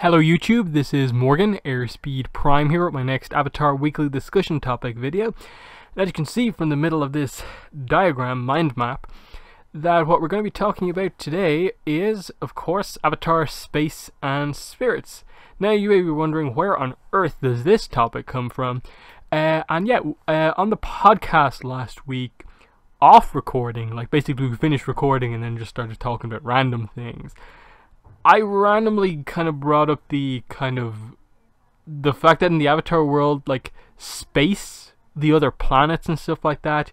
Hello YouTube, this is Morgan, Airspeed Prime here with my next Avatar Weekly Discussion Topic video. As you can see from the middle of this diagram, mind map, that what we're going to be talking about today is, of course, Avatar Space and Spirits. Now you may be wondering where on earth does this topic come from? Uh, and yeah, uh, on the podcast last week, off recording, like basically we finished recording and then just started talking about random things. I randomly kind of brought up the kind of the fact that in the Avatar world, like space, the other planets and stuff like that,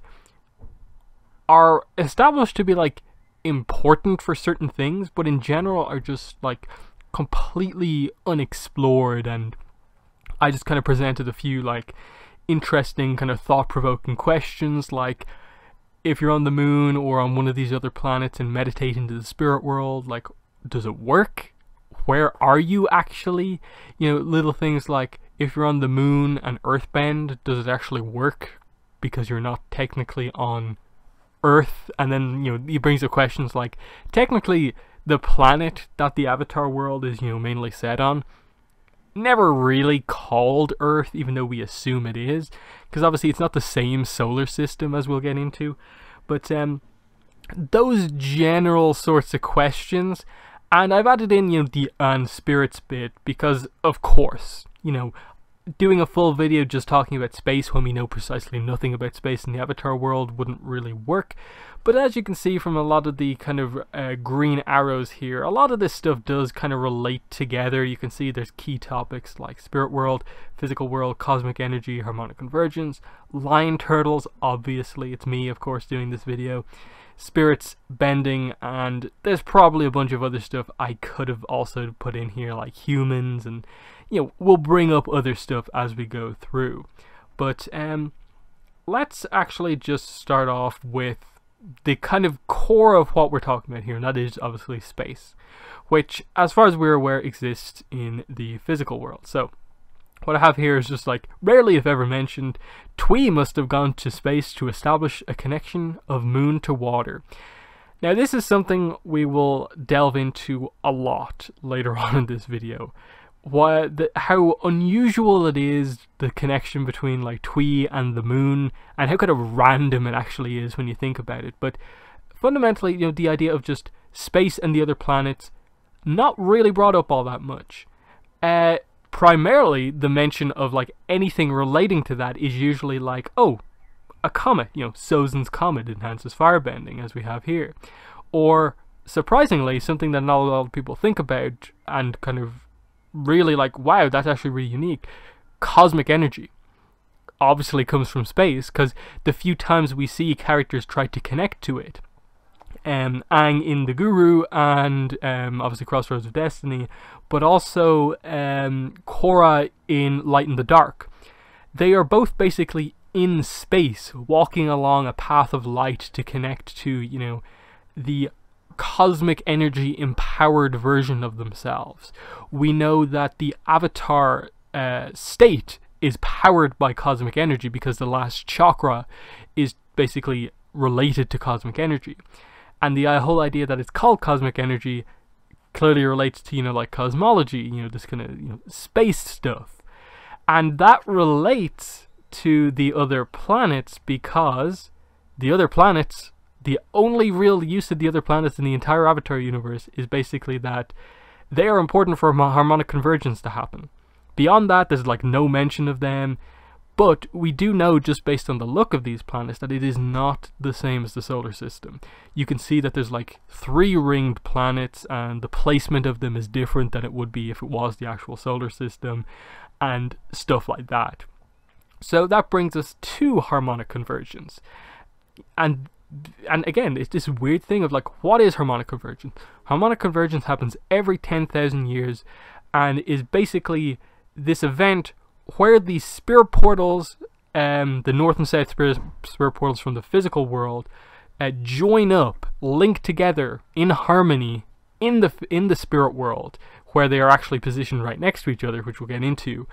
are established to be like important for certain things, but in general are just like completely unexplored. And I just kind of presented a few like interesting, kind of thought provoking questions like if you're on the moon or on one of these other planets and meditate into the spirit world, like does it work? Where are you actually? You know, little things like if you're on the moon and earthbend, does it actually work? Because you're not technically on Earth, and then you know he brings up questions like technically the planet that the Avatar world is you know mainly set on never really called Earth, even though we assume it is, because obviously it's not the same solar system as we'll get into, but um, those general sorts of questions and I've added in, you know, the spirits bit because, of course, you know, doing a full video just talking about space when we know precisely nothing about space in the Avatar world wouldn't really work. But as you can see from a lot of the kind of uh, green arrows here, a lot of this stuff does kind of relate together. You can see there's key topics like spirit world, physical world, cosmic energy, harmonic convergence, lion turtles, obviously, it's me of course doing this video, spirits bending and there's probably a bunch of other stuff I could have also put in here like humans and you know we'll bring up other stuff as we go through but um let's actually just start off with the kind of core of what we're talking about here and that is obviously space which as far as we're aware exists in the physical world so what I have here is just like, rarely if ever mentioned, Twee must have gone to space to establish a connection of moon to water. Now this is something we will delve into a lot later on in this video. Why, the, how unusual it is, the connection between like Twee and the moon, and how kind of random it actually is when you think about it. But fundamentally, you know, the idea of just space and the other planets, not really brought up all that much. Uh, primarily the mention of like anything relating to that is usually like, oh, a comet, you know, Sozin's comet enhances firebending, as we have here. Or, surprisingly, something that not a lot of people think about and kind of really like, wow, that's actually really unique, cosmic energy obviously comes from space because the few times we see characters try to connect to it um, Ang in The Guru and um, obviously Crossroads of Destiny, but also um, Korra in Light in the Dark. They are both basically in space, walking along a path of light to connect to, you know, the cosmic energy empowered version of themselves. We know that the avatar uh, state is powered by cosmic energy because the last chakra is basically related to cosmic energy and the uh, whole idea that it's called cosmic energy clearly relates to you know like cosmology, you know this kind of you know space stuff, and that relates to the other planets because the other planets, the only real use of the other planets in the entire Avatar universe is basically that they are important for harmonic convergence to happen. Beyond that, there's like no mention of them. But we do know, just based on the look of these planets, that it is not the same as the solar system. You can see that there's like three ringed planets, and the placement of them is different than it would be if it was the actual solar system, and stuff like that. So that brings us to harmonic convergence. And and again, it's this weird thing of like, what is harmonic convergence? Harmonic convergence happens every 10,000 years and is basically this event where the spirit portals, um, the north and south spirit, spirit portals from the physical world, uh, join up, link together in harmony in the in the spirit world, where they are actually positioned right next to each other, which we'll get into.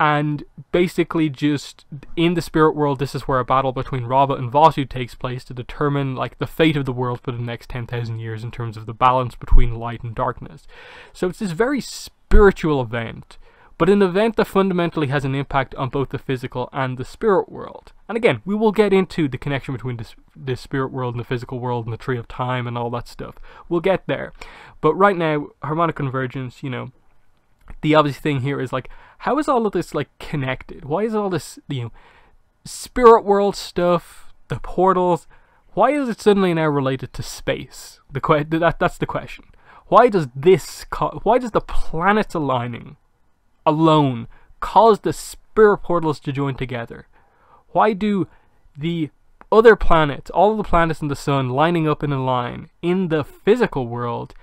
And basically, just in the spirit world, this is where a battle between Rava and Vasu takes place to determine like the fate of the world for the next ten thousand years in terms of the balance between light and darkness. So it's this very spiritual event but an event that fundamentally has an impact on both the physical and the spirit world. And again, we will get into the connection between this, this spirit world and the physical world and the tree of time and all that stuff. We'll get there. But right now, harmonic convergence, you know, the obvious thing here is like, how is all of this like connected? Why is all this, you know, spirit world stuff, the portals, why is it suddenly now related to space? The que- that, that's the question. Why does this, why does the planets aligning alone caused the spirit portals to join together? Why do the other planets, all the planets in the sun lining up in a line in the physical world,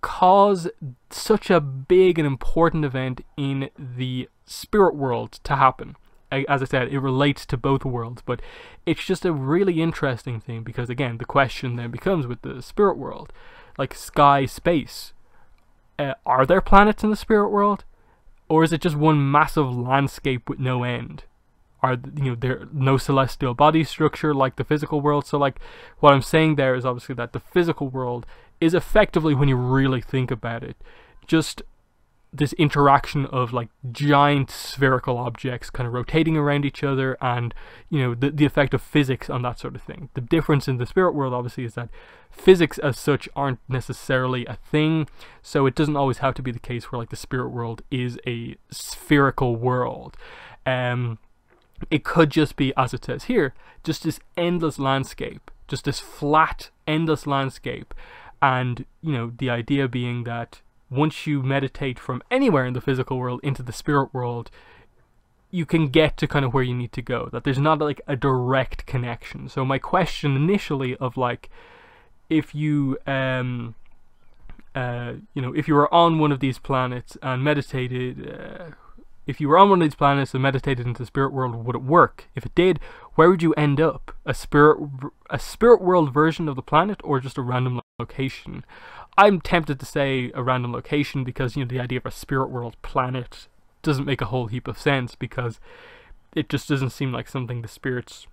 cause such a big and important event in the spirit world to happen? as I said, it relates to both worlds, but it's just a really interesting thing because, again, the question then becomes with the spirit world like sky, space. Uh, are there planets in the spirit world? or is it just one massive landscape with no end? Are you know there no celestial body structure like the physical world? So like what I'm saying there is obviously that the physical world is effectively when you really think about it, just this interaction of like giant spherical objects kind of rotating around each other and you know the, the effect of physics on that sort of thing the difference in the spirit world obviously is that physics as such aren't necessarily a thing so it doesn't always have to be the case where like the spirit world is a spherical world um it could just be as it says here just this endless landscape just this flat endless landscape and you know the idea being that once you meditate from anywhere in the physical world into the spirit world, you can get to kind of where you need to go. That there's not like a direct connection. So my question initially of like, if you um, uh, you know, if you were on one of these planets and meditated, uh, if you were on one of these planets and meditated into the spirit world, would it work? If it did, where would you end up? A spirit, a spirit world version of the planet, or just a random location? I'm tempted to say a random location because you know the idea of a spirit world planet doesn't make a whole heap of sense because it just doesn't seem like something the spirits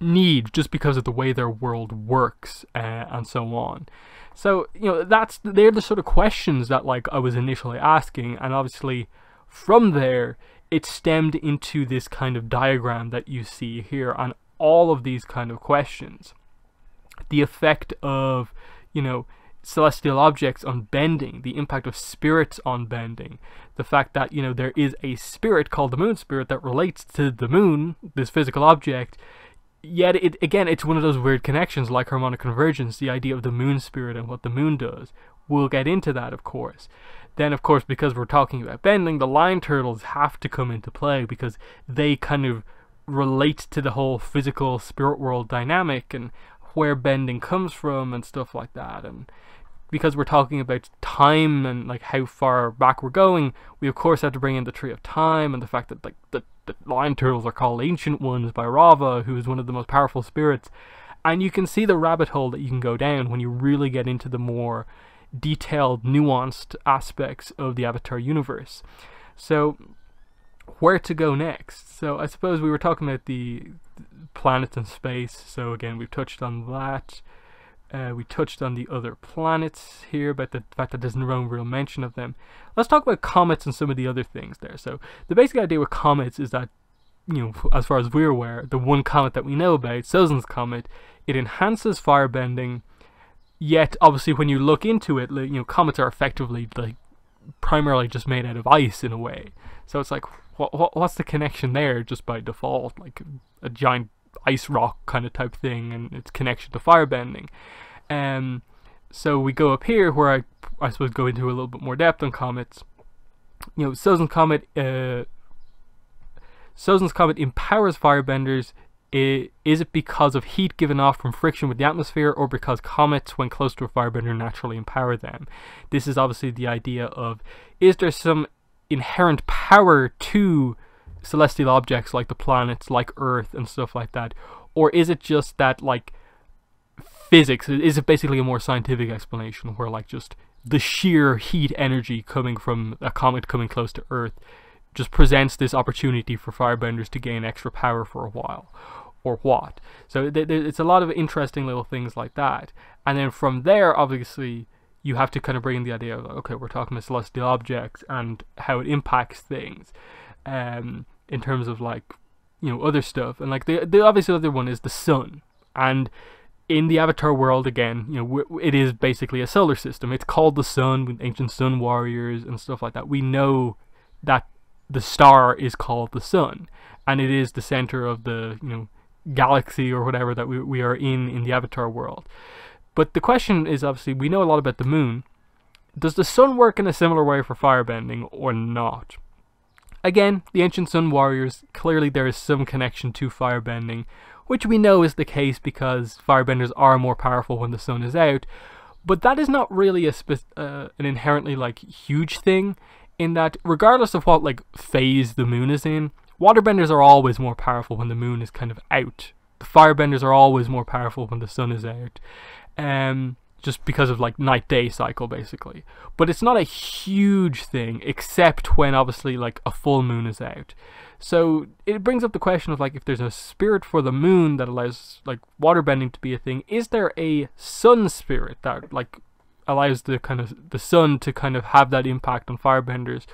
need just because of the way their world works uh, and so on. So you know that's they're the sort of questions that like I was initially asking, and obviously from there it stemmed into this kind of diagram that you see here on all of these kind of questions. The effect of you know celestial objects on bending, the impact of spirits on bending, the fact that, you know, there is a spirit called the moon spirit that relates to the moon, this physical object, yet it again it's one of those weird connections like harmonic convergence, the idea of the moon spirit and what the moon does. We'll get into that of course. Then of course because we're talking about bending, the line turtles have to come into play because they kind of relate to the whole physical spirit world dynamic and where bending comes from and stuff like that. And because we're talking about time and like how far back we're going, we of course have to bring in the tree of time and the fact that like the, the lion turtles are called ancient ones by Rava, who is one of the most powerful spirits. And you can see the rabbit hole that you can go down when you really get into the more detailed, nuanced aspects of the Avatar universe. So where to go next. So I suppose we were talking about the planets and space, so again, we've touched on that. Uh, we touched on the other planets here, but the fact that there's no real mention of them. Let's talk about comets and some of the other things there. So the basic idea with comets is that, you know, as far as we're aware, the one comet that we know about, Sozin's comet, it enhances firebending. Yet, obviously, when you look into it, you know, comets are effectively like primarily just made out of ice in a way. So it's like, what, what what's the connection there just by default? Like a giant ice rock kind of type thing and its connection to firebending. Um, so we go up here where I, I suppose go into a little bit more depth on comets. You know, Sozin's comet, uh, Sozin's comet empowers firebenders. Is it because of heat given off from friction with the atmosphere, or because comets, when close to a firebender, naturally empower them? This is obviously the idea of: is there some inherent power to celestial objects like the planets, like Earth, and stuff like that? Or is it just that, like, physics? Is it basically a more scientific explanation where, like, just the sheer heat energy coming from a comet coming close to Earth just presents this opportunity for firebenders to gain extra power for a while? Or what? So th- th- it's a lot of interesting little things like that. And then from there, obviously, you have to kind of bring in the idea of like, okay, we're talking about celestial objects and how it impacts things, um, in terms of like you know other stuff and like the the obvious other one is the sun and in the Avatar world again, you know, it is basically a solar system. It's called the sun with ancient sun warriors and stuff like that. We know that the star is called the sun, and it is the center of the you know galaxy or whatever that we we are in in the Avatar world. But the question is obviously, we know a lot about the moon. Does the sun work in a similar way for firebending or not? Again, the ancient sun warriors, clearly there is some connection to firebending, which we know is the case because firebenders are more powerful when the sun is out, but that is not really a uh, an inherently like huge thing in that regardless of what like phase the moon is in, waterbenders are always more powerful when the moon is kind of out. The firebenders are always more powerful when the sun is out um, just because of like night day cycle basically. But it's not a huge thing except when obviously like a full moon is out. So it brings up the question of like if there's a spirit for the moon that allows like water bending to be a thing, is there a sun spirit that like allows the kind of the sun to kind of have that impact on firebenders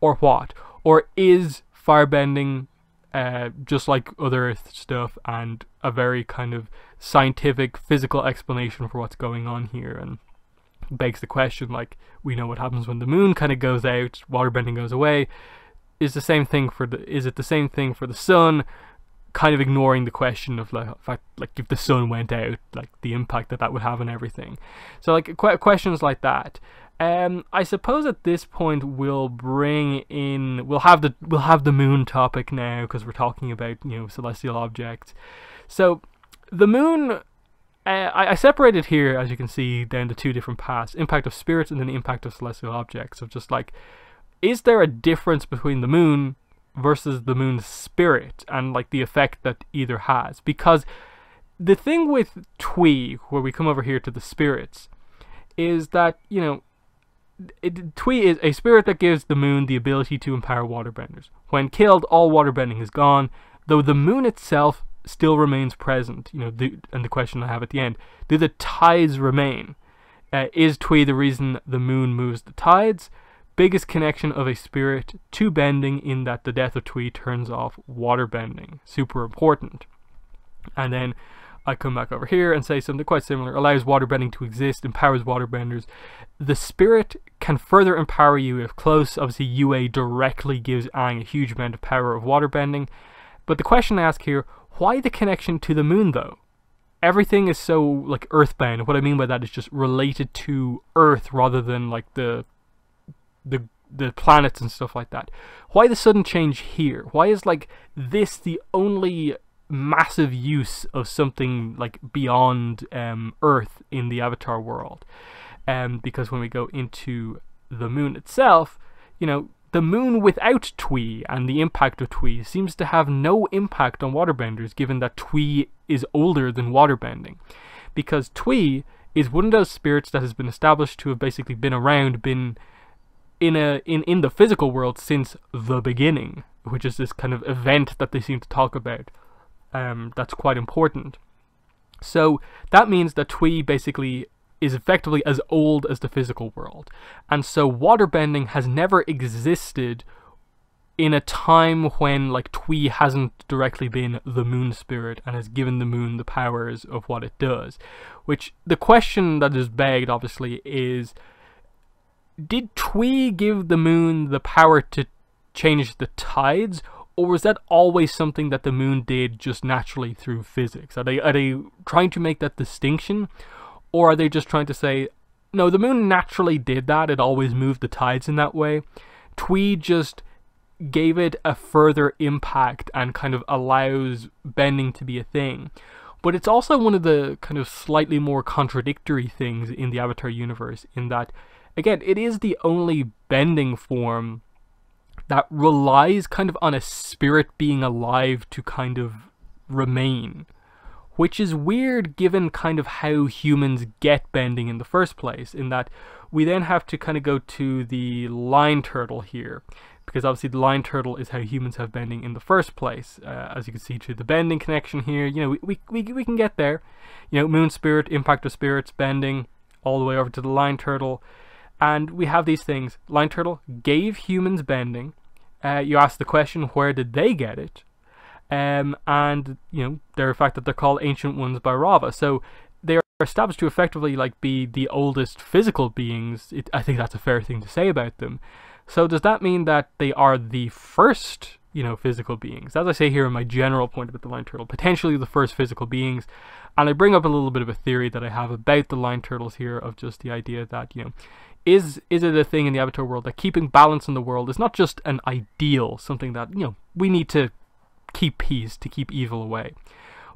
or what? Or is firebending uh, just like other Earth stuff and a very kind of scientific physical explanation for what's going on here and begs the question like we know what happens when the moon kind of goes out water bending goes away is the same thing for the is it the same thing for the sun kind of ignoring the question of like fact like if the sun went out like the impact that that would have on everything so like qu questions like that um, I suppose at this point we'll bring in we'll have the we'll have the moon topic now because we're talking about you know celestial objects. So the moon uh, I, I, separated here, as you can see, down the two different paths, impact of spirits and then the impact of celestial objects, of just like, is there a difference between the moon versus the moon's spirit and like the effect that either has? Because the thing with Twee, where we come over here to the spirits, is that, you know, it, Twee is a spirit that gives the moon the ability to empower waterbenders. When killed, all waterbending is gone, though the moon itself still remains present. You know, the, and the question I have at the end: Do the tides remain? Uh, is Twi the reason the moon moves the tides? Biggest connection of a spirit to bending in that the death of Twi turns off water bending. Super important. And then I come back over here and say something quite similar. Allows waterbending to exist, empowers waterbenders. The spirit can further empower you if close. Obviously, UA directly gives Ang a huge amount of power of waterbending. But the question I ask here why the connection to the moon, though? Everything is so, like, earthbound. What I mean by that is just related to Earth rather than, like, the, the, the planets and stuff like that. Why the sudden change here? Why is, like, this the only massive use of something, like, beyond um, Earth in the Avatar world? Um, because when we go into the moon itself, you know, the moon without Twee and the impact of Twee seems to have no impact on waterbenders given that Twee is older than waterbending. Because Twee is one of those spirits that has been established to have basically been around, been in a in, in the physical world since the beginning, which is this kind of event that they seem to talk about. Um, that's quite important. So that means that Twee basically is effectively as old as the physical world. And so waterbending has never existed in a time when like Twi hasn't directly been the moon spirit and has given the moon the powers of what it does. Which the question that is begged obviously is did Twi give the moon the power to change the tides or was that always something that the moon did just naturally through physics? Are they are they trying to make that distinction or are they just trying to say, no, the moon naturally did that, it always moved the tides in that way. Tweed just gave it a further impact and kind of allows bending to be a thing. But it's also one of the kind of slightly more contradictory things in the Avatar universe, in that, again, it is the only bending form that relies kind of on a spirit being alive to kind of remain which is weird given kind of how humans get bending in the first place, in that we then have to kind of go to the line turtle here, because obviously the line turtle is how humans have bending in the first place. Uh, as you can see through the bending connection here, you know, we, we, we, we can get there. You know, moon spirit, impact of spirits, bending, all the way over to the line turtle. And we have these things. Line turtle gave humans bending. Uh, you ask the question, where did they get it? um, and you know the fact that they're called ancient ones by Rava. So they are established to effectively like be the oldest physical beings. It, I think that's a fair thing to say about them. So does that mean that they are the first, you know, physical beings? As I say here in my general point about the line turtle, potentially the first physical beings. And I bring up a little bit of a theory that I have about the line turtles here of just the idea that, you know, is is it a thing in the Avatar world that keeping balance in the world is not just an ideal, something that, you know, we need to keep peace, to keep evil away.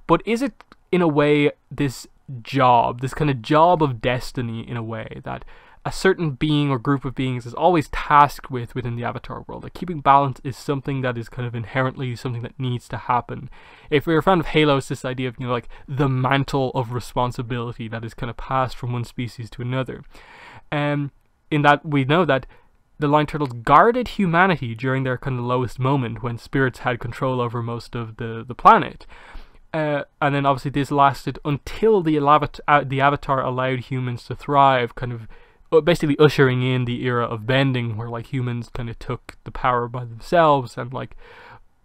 But is it, in a way, this job, this kind of job of destiny, in a way, that a certain being or group of beings is always tasked with within the Avatar world. Like keeping balance is something that is kind of inherently something that needs to happen. If we are a fan of Halo, it's this idea of, you know, like the mantle of responsibility that is kind of passed from one species to another. Um, in that we know that the Line Turtles guarded humanity during their kind of lowest moment when spirits had control over most of the, the planet. Uh, and then obviously this lasted until the, uh, the Avatar allowed humans to thrive, kind of uh, basically ushering in the era of bending where like humans kind of took the power by themselves and like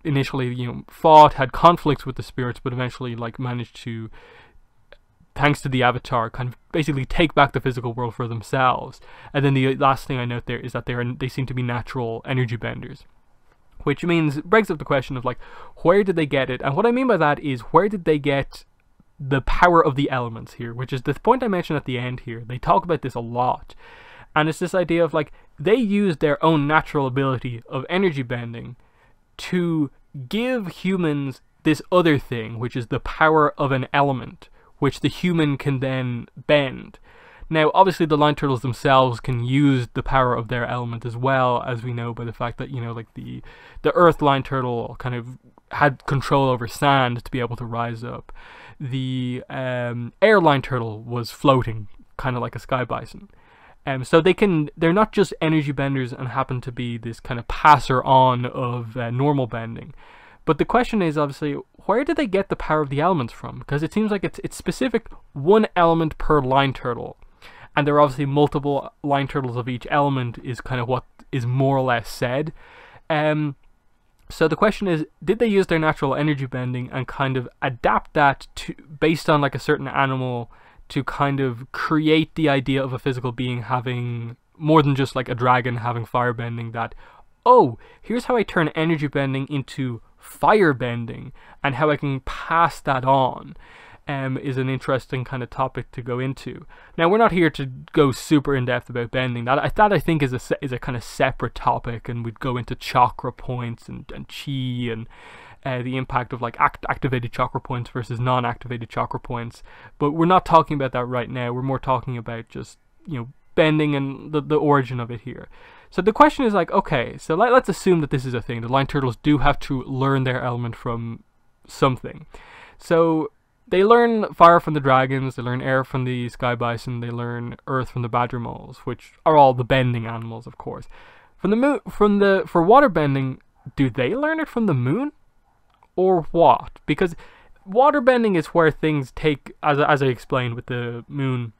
initially you know fought had conflicts with the spirits but eventually like managed to thanks to the Avatar, kind of basically take back the physical world for themselves. And then the last thing I note there is that they are they seem to be natural energy benders. Which means brings up the question of like where did they get it? And what I mean by that is where did they get the power of the elements here, which is the point I mentioned at the end here. They talk about this a lot. And it's this idea of like they use their own natural ability of energy bending to give humans this other thing, which is the power of an element which the human can then bend. Now, obviously, the line turtles themselves can use the power of their element as well, as we know by the fact that you know, like the the Earth line turtle kind of had control over sand to be able to rise up. The um, air line turtle was floating, kind of like a sky bison. Um, so they can they're not just energy benders and happen to be this kind of passer on of uh, normal bending. But the question is obviously, where did they get the power of the elements from? Because it seems like it's, it's specific one element per line turtle. And there are obviously multiple line turtles of each element is kind of what is more or less said. Um, so the question is, did they use their natural energy bending and kind of adapt that to based on like a certain animal to kind of create the idea of a physical being having more than just like a dragon having fire bending that oh, here's how I turn energy bending into firebending and how I can pass that on. Um, is an interesting kind of topic to go into. Now we're not here to go super in depth about bending. That I that I think is a is a kind of separate topic, and we'd go into chakra points and and chi and. Uh, the impact of like act- activated chakra points versus non-activated chakra points, but we're not talking about that right now. We're more talking about just you know bending and the, the origin of it here. So the question is like, okay, so let, us assume that this is a thing. The line turtles do have to learn their element from something. So they learn fire from the dragons, they learn air from the sky bison, they learn earth from the badger moles, which are all the bending animals, of course. From the moon, from the for water bending, do they learn it from the moon, or what? Because water bending is where things take, as as I explained with the moon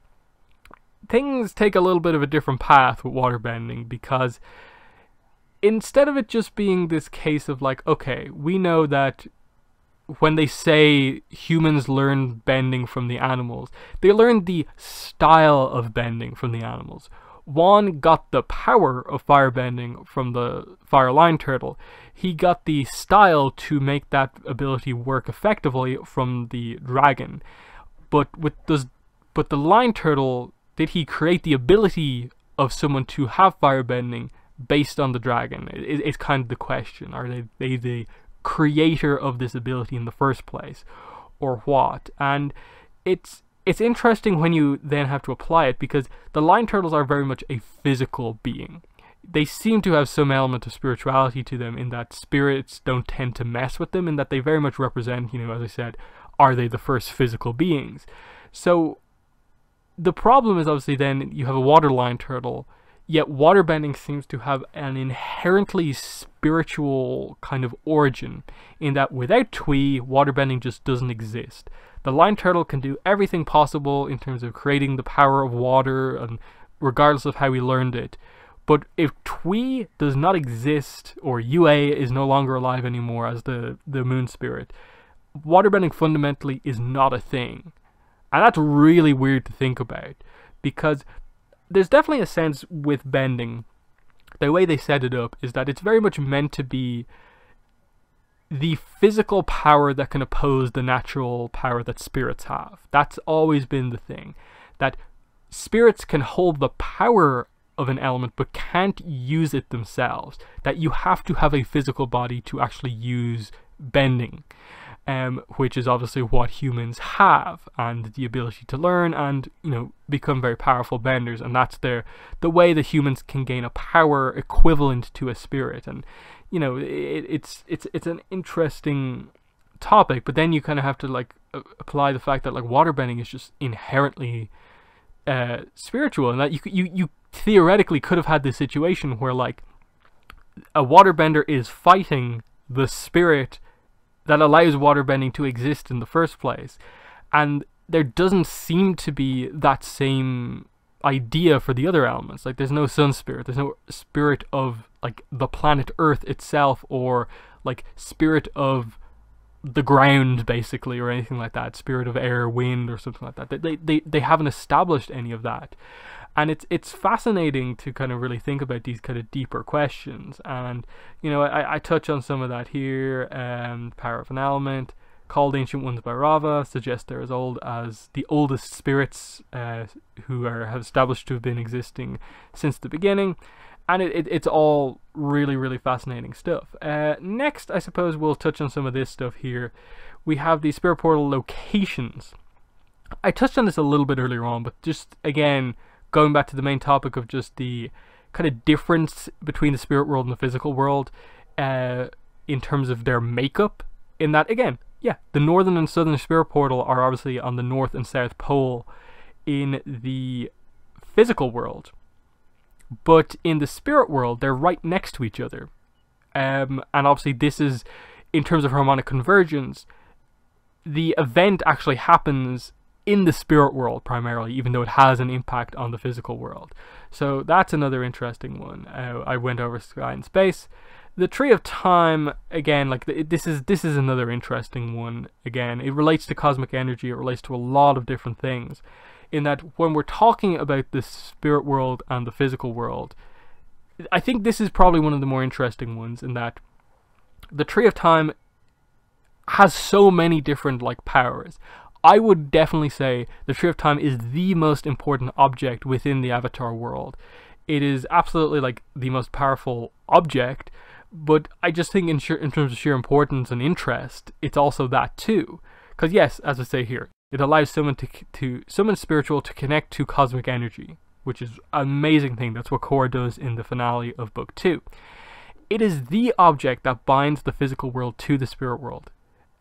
things take a little bit of a different path with waterbending because instead of it just being this case of like, okay, we know that when they say humans learn bending from the animals, they learn the style of bending from the animals. Juan got the power of firebending from the fire line Turtle. He got the style to make that ability work effectively from the dragon. But with those, but the Line Turtle did he create the ability of someone to have firebending based on the dragon? It, it's kind of the question. Are they, they the creator of this ability in the first place, or what? And it's it's interesting when you then have to apply it because the line turtles are very much a physical being. They seem to have some element of spirituality to them in that spirits don't tend to mess with them, in that they very much represent, you know, as I said, are they the first physical beings? So the problem is obviously then you have a waterline turtle, yet waterbending seems to have an inherently spiritual kind of origin, in that without Twi, waterbending just doesn't exist. The line turtle can do everything possible in terms of creating the power of water, and regardless of how he learned it. But if Twi does not exist, or Yue is no longer alive anymore as the, the moon spirit, waterbending fundamentally is not a thing. And that's really weird to think about because there's definitely a sense with bending. The way they set it up is that it's very much meant to be the physical power that can oppose the natural power that spirits have. That's always been the thing. That spirits can hold the power of an element but can't use it themselves. That you have to have a physical body to actually use bending um, which is obviously what humans have and the ability to learn and you know become very powerful benders and that's their the way that humans can gain a power equivalent to a spirit and you know it, it's it's it's an interesting topic but then you kind of have to like apply the fact that like bending is just inherently uh, spiritual and that you you you theoretically could have had this situation where like a waterbender is fighting the spirit that allows waterbending to exist in the first place. And there doesn't seem to be that same idea for the other elements. Like there's no sun spirit, there's no spirit of like the planet Earth itself or like spirit of the ground basically or anything like that, spirit of air, wind or something like that. They they they, they haven't established any of that and it's it's fascinating to kind of really think about these kind of deeper questions and you know I, I touch on some of that here um, power of called ancient ones by Rava suggests they're as old as the oldest spirits uh, who are have established to have been existing since the beginning and it, it, it's all really really fascinating stuff uh, next I suppose we'll touch on some of this stuff here we have the spirit portal locations I touched on this a little bit earlier on but just again going back to the main topic of just the kind of difference between the spirit world and the physical world uh, in terms of their makeup, in that, again, yeah, the northern and southern spirit portal are obviously on the north and south pole in the physical world. But in the spirit world, they're right next to each other. Um, and obviously, this is, in terms of harmonic convergence, the event actually happens in the spirit world primarily, even though it has an impact on the physical world. So that's another interesting one. Uh, I went over Sky and Space. The Tree of Time, again, like this is this is another interesting one. Again, it relates to cosmic energy. It relates to a lot of different things. In that, when we're talking about the spirit world and the physical world, I think this is probably one of the more interesting ones. In that, the Tree of Time has so many different like powers. I would definitely say the Tree of Time is the most important object within the Avatar world. It is absolutely like the most powerful object, but I just think in, in terms of sheer importance and interest, it's also that too. Because yes, as I say here, it allows someone to, to someone spiritual to connect to cosmic energy, which is an amazing thing. That's what Korra does in the finale of Book 2. It is the object that binds the physical world to the spirit world.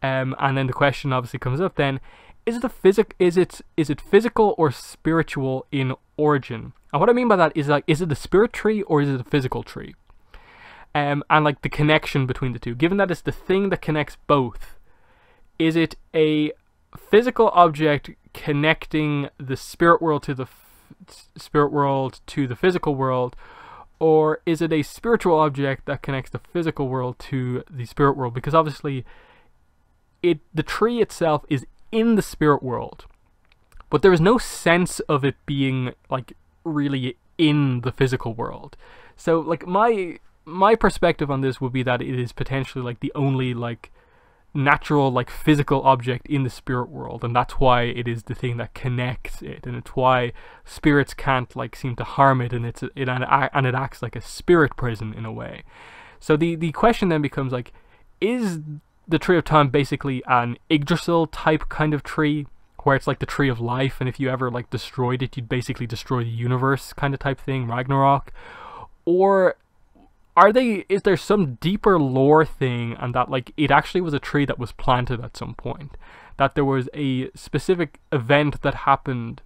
Um, and then the question obviously comes up then, is the physic is it is it physical or spiritual in origin? And what I mean by that is like is it the spirit tree or is it the physical tree? Um, and like the connection between the two. Given that it's the thing that connects both, is it a physical object connecting the spirit world to the spirit world to the physical world, or is it a spiritual object that connects the physical world to the spirit world? Because obviously, it the tree itself is in the spirit world, but there is no sense of it being like really in the physical world. So like my my perspective on this would be that it is potentially like the only like natural like physical object in the spirit world and that's why it is the thing that connects it and it's why spirits can't like seem to harm it and it's it and it acts like a spirit prison in a way so the the question then becomes like is the tree of time basically an Yggdrasil type kind of tree where it's like the tree of life and if you ever like destroyed it you'd basically destroy the universe kind of type thing Ragnarok or are they is there some deeper lore thing and that like it actually was a tree that was planted at some point that there was a specific event that happened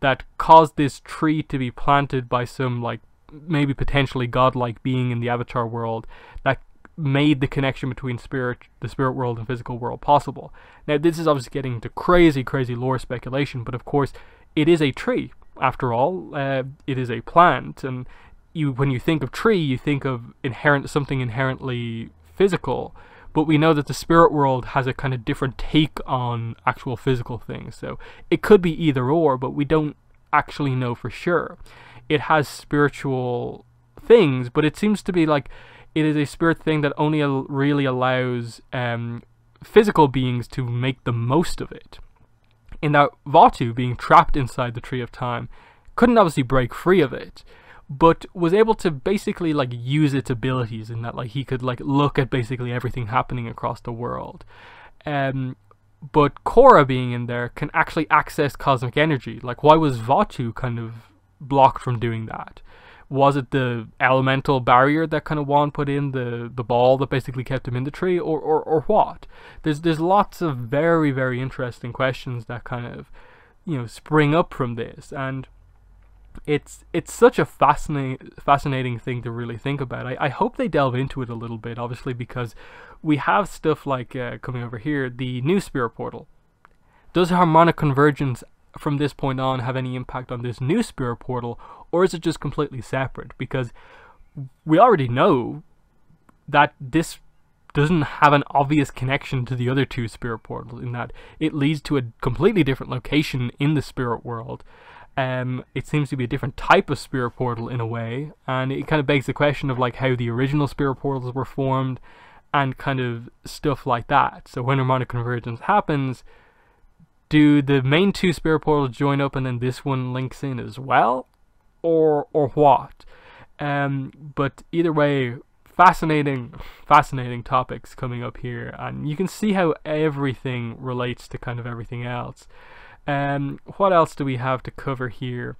that caused this tree to be planted by some like maybe potentially godlike being in the avatar world that made the connection between spirit, the spirit world, and physical world possible. Now, this is obviously getting into crazy, crazy lore speculation, but of course, it is a tree. After all, uh, it is a plant, and you when you think of tree, you think of inherent something inherently physical. But we know that the spirit world has a kind of different take on actual physical things, so it could be either or, but we don't actually know for sure. It has spiritual things, but it seems to be like it is a spirit thing that only al- really allows um, physical beings to make the most of it. In that Vatu, being trapped inside the Tree of Time, couldn't obviously break free of it, but was able to basically like use its abilities in that like he could like look at basically everything happening across the world. Um, but Korra being in there can actually access cosmic energy. Like, why was Vatu kind of blocked from doing that? was it the elemental barrier that kind of Juan put in the the ball that basically kept him in the tree, or or, or what? There's there's lots of very very interesting questions that kind of you know spring up from this, and it's it's such a fascinating fascinating thing to really think about. I, I hope they delve into it a little bit, obviously, because we have stuff like uh, coming over here, the new spirit portal. Does harmonic convergence from this point on have any impact on this new spirit portal or is it just completely separate? Because we already know that this doesn't have an obvious connection to the other two spirit portals in that it leads to a completely different location in the spirit world. Um, it seems to be a different type of spirit portal in a way, and it kind of begs the question of like how the original spirit portals were formed and kind of stuff like that. So when harmonic convergence happens, do the main two spirit portals join up and then this one links in as well? or or what. Um, but either way, fascinating, fascinating topics coming up here, and you can see how everything relates to kind of everything else. Um, what else do we have to cover here?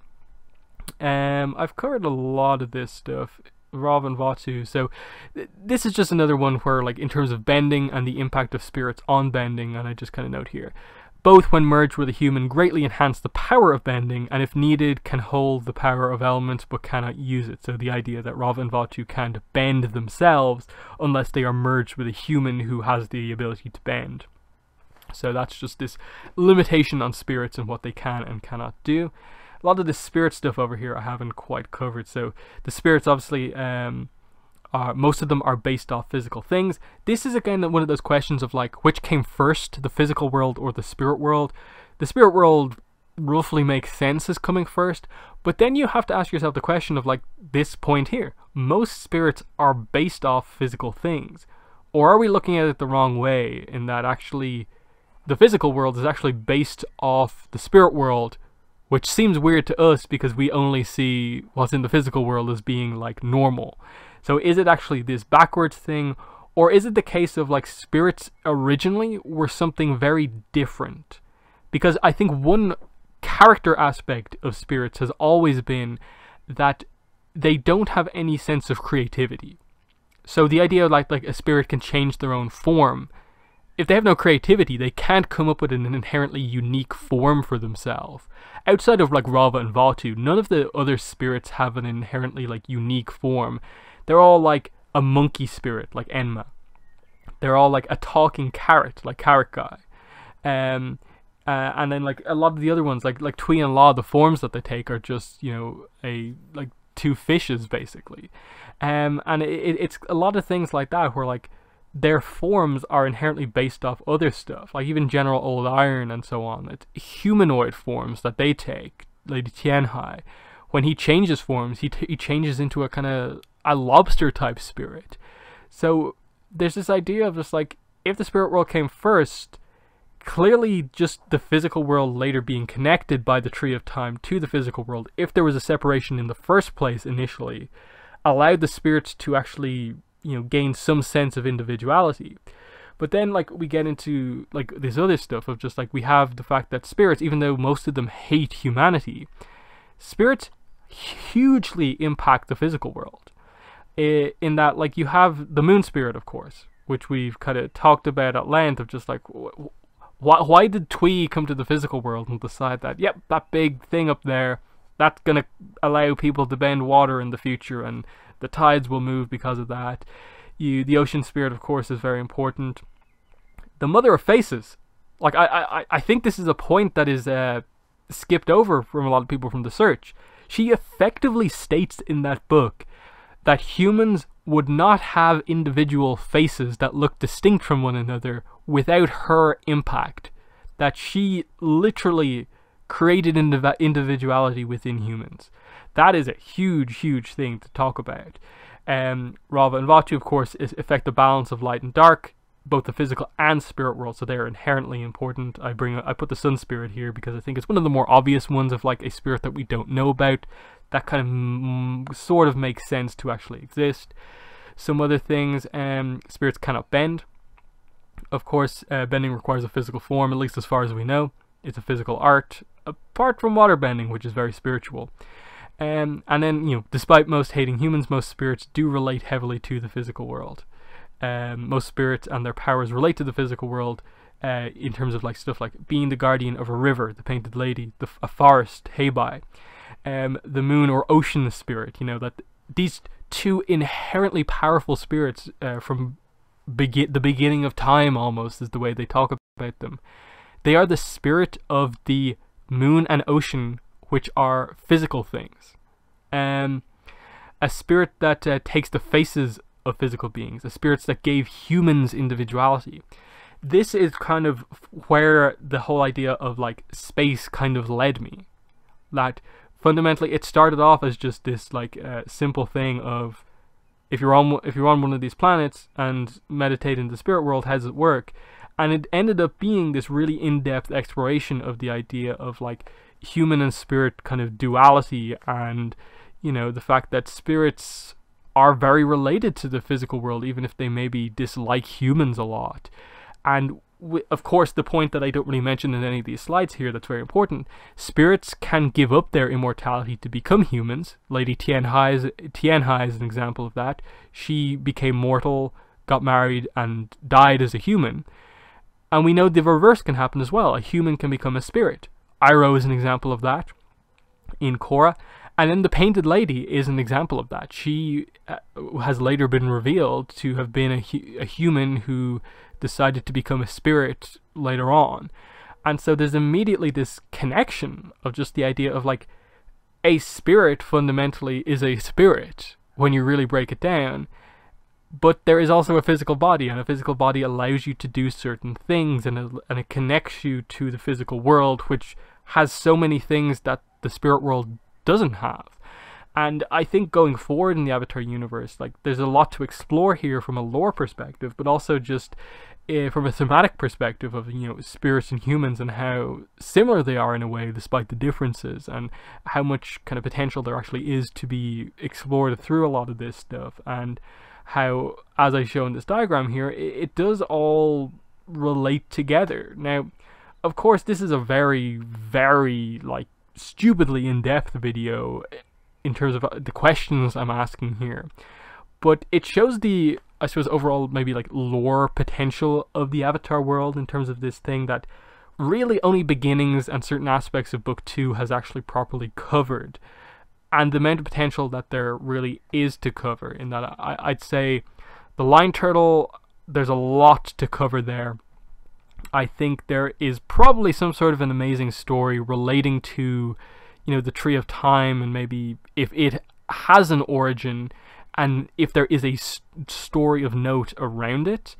Um, I've covered a lot of this stuff. Rav and Vatu. So th this is just another one where, like, in terms of bending and the impact of spirits on bending, and I just kind of note here both when merged with a human greatly enhance the power of bending and if needed can hold the power of elements but cannot use it. So the idea that Rava and Vatu can't bend themselves unless they are merged with a human who has the ability to bend. So that's just this limitation on spirits and what they can and cannot do. A lot of the spirit stuff over here I haven't quite covered. So the spirits obviously um, are most of them are based off physical things. This is again one of those questions of like which came first, the physical world or the spirit world. The spirit world roughly makes sense as coming first, but then you have to ask yourself the question of like this point here. Most spirits are based off physical things. Or are we looking at it the wrong way in that actually the physical world is actually based off the spirit world, which seems weird to us because we only see what's in the physical world as being like normal. So is it actually this backwards thing, or is it the case of like spirits originally were something very different? Because I think one character aspect of spirits has always been that they don't have any sense of creativity. So the idea of like like a spirit can change their own form. If they have no creativity, they can't come up with an inherently unique form for themselves. Outside of like Rava and Vatu, none of the other spirits have an inherently like unique form. They're all like a monkey spirit, like Enma. They're all like a talking carrot, like Carrot Guy. Um, uh, and then like a lot of the other ones, like like Twee and Law, the forms that they take are just you know a like two fishes basically, um, and it, it's a lot of things like that where like their forms are inherently based off other stuff, like even General Old Iron and so on. It's humanoid forms that they take, Lady Tianhai. When he changes forms, he, t- he changes into a kind of a lobster type spirit. So there's this idea of just like if the spirit world came first, clearly just the physical world later being connected by the tree of time to the physical world, if there was a separation in the first place initially, allowed the spirits to actually, you know, gain some sense of individuality. But then like we get into like this other stuff of just like we have the fact that spirits, even though most of them hate humanity, spirits hugely impact the physical world it, in that like you have the moon spirit of course which we've kind of talked about at length of just like why, why did twee come to the physical world and decide that yep that big thing up there that's going to allow people to bend water in the future and the tides will move because of that you the ocean spirit of course is very important the mother of faces like i i, I think this is a point that is uh, skipped over from a lot of people from the search she effectively states in that book that humans would not have individual faces that look distinct from one another without her impact. That she literally created indiv- individuality within humans. That is a huge, huge thing to talk about. Um, Rava and Vatu, of course, is affect the balance of light and dark both the physical and spirit world, so they are inherently important. I bring I put the sun spirit here because I think it's one of the more obvious ones of like a spirit that we don't know about. That kind of mm, sort of makes sense to actually exist. Some other things, um, spirits cannot bend. Of course, uh, bending requires a physical form, at least as far as we know. It's a physical art, apart from water bending, which is very spiritual. Um, and then, you know, despite most hating humans, most spirits do relate heavily to the physical world um, most spirits and their powers relate to the physical world uh, in terms of like stuff like being the guardian of a river, the painted lady, the, a forest, Haybai, um, the moon or ocean spirit. You know that these two inherently powerful spirits uh, from be the beginning of time almost is the way they talk about them. They are the spirit of the moon and ocean, which are physical things. Um, a spirit that uh, takes the faces of physical beings, the spirits that gave humans individuality. This is kind of where the whole idea of like space kind of led me. That fundamentally it started off as just this like uh, simple thing of if you're on if you're on one of these planets and meditate in the spirit world, how does it work? And it ended up being this really in-depth exploration of the idea of like human and spirit kind of duality and you know the fact that spirits are very related to the physical world, even if they maybe dislike humans a lot. And of course, the point that I don't really mention in any of these slides here that's very important spirits can give up their immortality to become humans. Lady Tianhai is, Tianhai is an example of that. She became mortal, got married, and died as a human. And we know the reverse can happen as well. A human can become a spirit. Iroh is an example of that in Korra. And then the Painted Lady is an example of that. She uh, has later been revealed to have been a, hu a human who decided to become a spirit later on. And so there's immediately this connection of just the idea of like a spirit fundamentally is a spirit when you really break it down. But there is also a physical body, and a physical body allows you to do certain things, and it, and it connects you to the physical world, which has so many things that the spirit world doesn't have. And I think going forward in the Avatar universe, like there's a lot to explore here from a lore perspective, but also just uh, from a thematic perspective of you know spirits and humans and how similar they are in a way despite the differences and how much kind of potential there actually is to be explored through a lot of this stuff and how as I show in this diagram here it, it does all relate together now of course this is a very very like stupidly in depth video in terms of uh, the questions I'm asking here, but it shows the I suppose overall maybe like lore potential of the Avatar world in terms of this thing that really only beginnings and certain aspects of book 2 has actually properly covered and the amount of potential that there really is to cover in that I, would say the line turtle there's a lot to cover there I think there is probably some sort of an amazing story relating to, you know, the Tree of Time and maybe if it has an origin and if there is a story of note around it.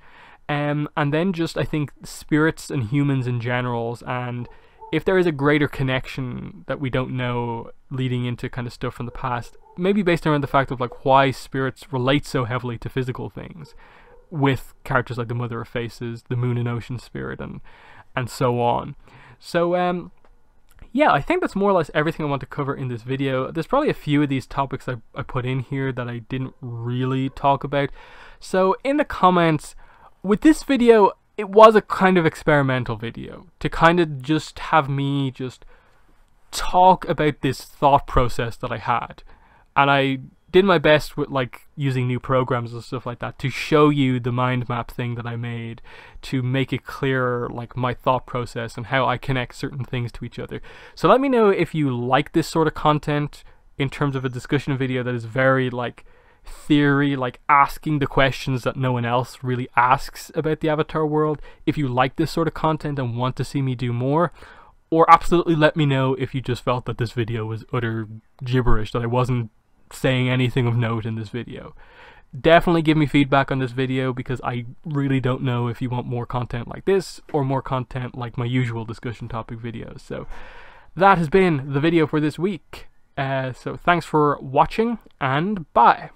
Um, and then just, I think, spirits and humans in generals and if there is a greater connection that we don't know leading into kind of stuff from the past, maybe based around the fact of like why spirits relate so heavily to physical things with characters like the Mother of Faces, the Moon and Ocean Spirit, and and so on. So um, yeah, I think that's more or less everything I want to cover in this video. There's probably a few of these topics I, I put in here that I didn't really talk about. So in the comments, with this video, it was a kind of experimental video to kind of just have me just talk about this thought process that I had. And I did my best with like using new programs and stuff like that to show you the mind map thing that I made to make it clearer like my thought process and how I connect certain things to each other. So let me know if you like this sort of content in terms of a discussion video that is very like theory, like asking the questions that no one else really asks about the Avatar world. If you like this sort of content and want to see me do more, or absolutely let me know if you just felt that this video was utter gibberish, that I wasn't saying anything of note in this video. Definitely give me feedback on this video because I really don't know if you want more content like this or more content like my usual discussion topic videos. So that has been the video for this week. Uh, so thanks for watching and bye.